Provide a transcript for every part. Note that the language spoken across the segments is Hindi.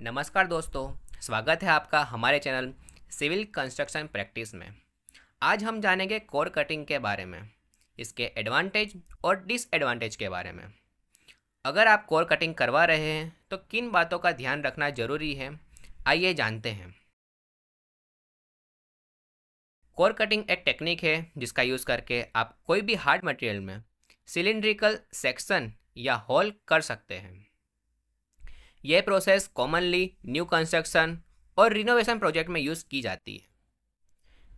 नमस्कार दोस्तों स्वागत है आपका हमारे चैनल सिविल कंस्ट्रक्शन प्रैक्टिस में आज हम जानेंगे कोर कटिंग के बारे में इसके एडवांटेज और डिसएडवांटेज के बारे में अगर आप कोर कटिंग करवा रहे हैं तो किन बातों का ध्यान रखना जरूरी है आइए जानते हैं कोर कटिंग एक टेक्निक है जिसका यूज़ करके आप कोई भी हार्ड मटेरियल में सिलिंड्रिकल सेक्शन या होल कर सकते हैं यह प्रोसेस कॉमनली न्यू कंस्ट्रक्शन और रिनोवेशन प्रोजेक्ट में यूज़ की जाती है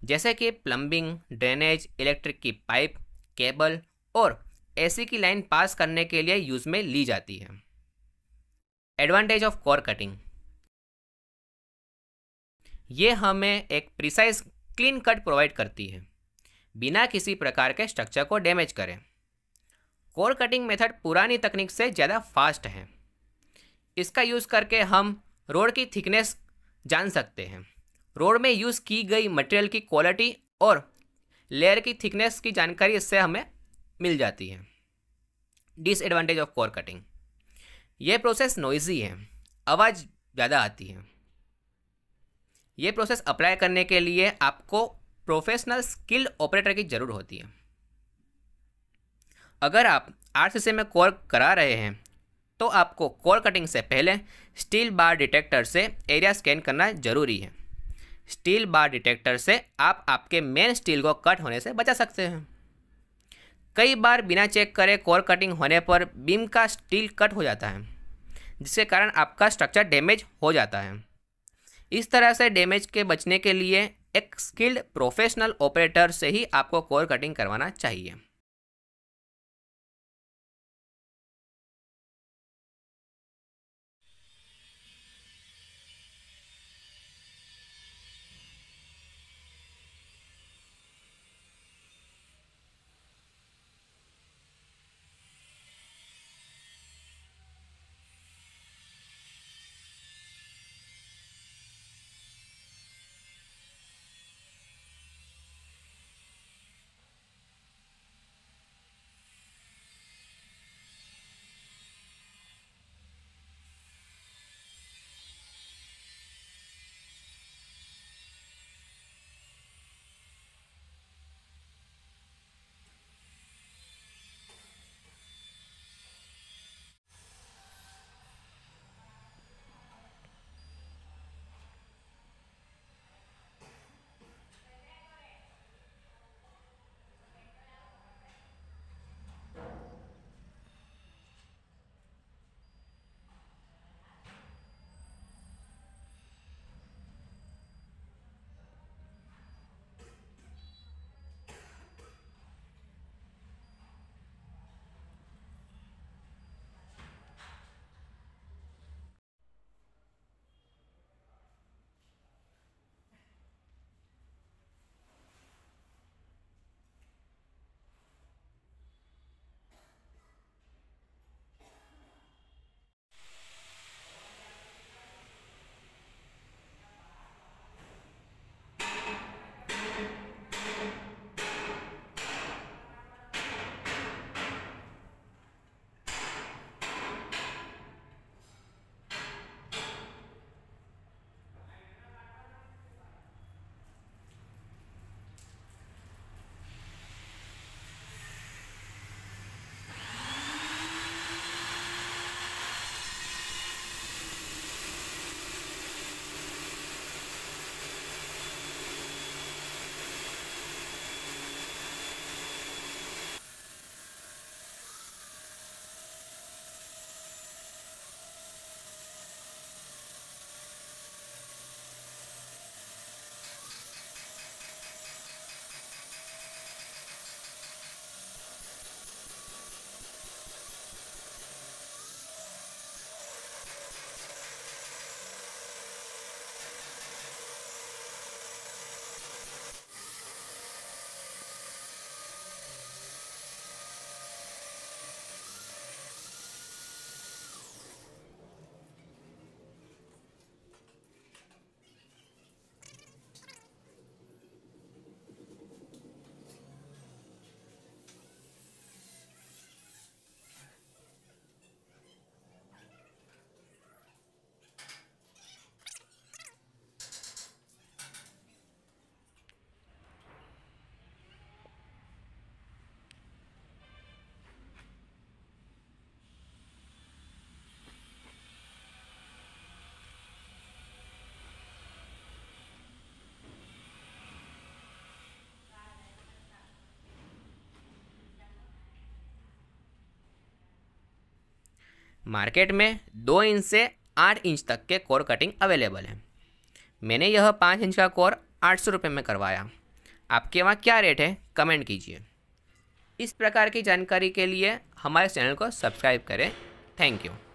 जैसे कि प्लम्बिंग ड्रेनेज इलेक्ट्रिक की पाइप केबल और एसी की लाइन पास करने के लिए यूज़ में ली जाती है एडवांटेज ऑफ कोर कटिंग ये हमें एक प्रिसाइज क्लीन कट प्रोवाइड करती है बिना किसी प्रकार के स्ट्रक्चर को डैमेज करें कोर कटिंग मेथड पुरानी तकनीक से ज़्यादा फास्ट है इसका यूज़ करके हम रोड की थिकनेस जान सकते हैं रोड में यूज़ की गई मटेरियल की क्वालिटी और लेयर की थिकनेस की जानकारी इससे हमें मिल जाती है डिसएडवांटेज ऑफ कोर कटिंग यह प्रोसेस नोइजी है आवाज़ ज़्यादा आती है ये प्रोसेस अप्लाई करने के लिए आपको प्रोफेशनल स्किल ऑपरेटर की ज़रूरत होती है अगर आप आर में कोर करा रहे हैं तो आपको कोर कटिंग से पहले स्टील बार डिटेक्टर से एरिया स्कैन करना जरूरी है स्टील बार डिटेक्टर से आप आपके मेन स्टील को कट होने से बचा सकते हैं कई बार बिना चेक करे कोर कटिंग होने पर बीम का स्टील कट हो जाता है जिसके कारण आपका स्ट्रक्चर डैमेज हो जाता है इस तरह से डैमेज के बचने के लिए एक स्किल्ड प्रोफेशनल ऑपरेटर से ही आपको कोर कटिंग करवाना चाहिए मार्केट में दो इंच से आठ इंच तक के कोर कटिंग अवेलेबल हैं मैंने यह पाँच इंच का कोर आठ सौ रुपये में करवाया आपके वहाँ क्या रेट है कमेंट कीजिए इस प्रकार की जानकारी के लिए हमारे चैनल को सब्सक्राइब करें थैंक यू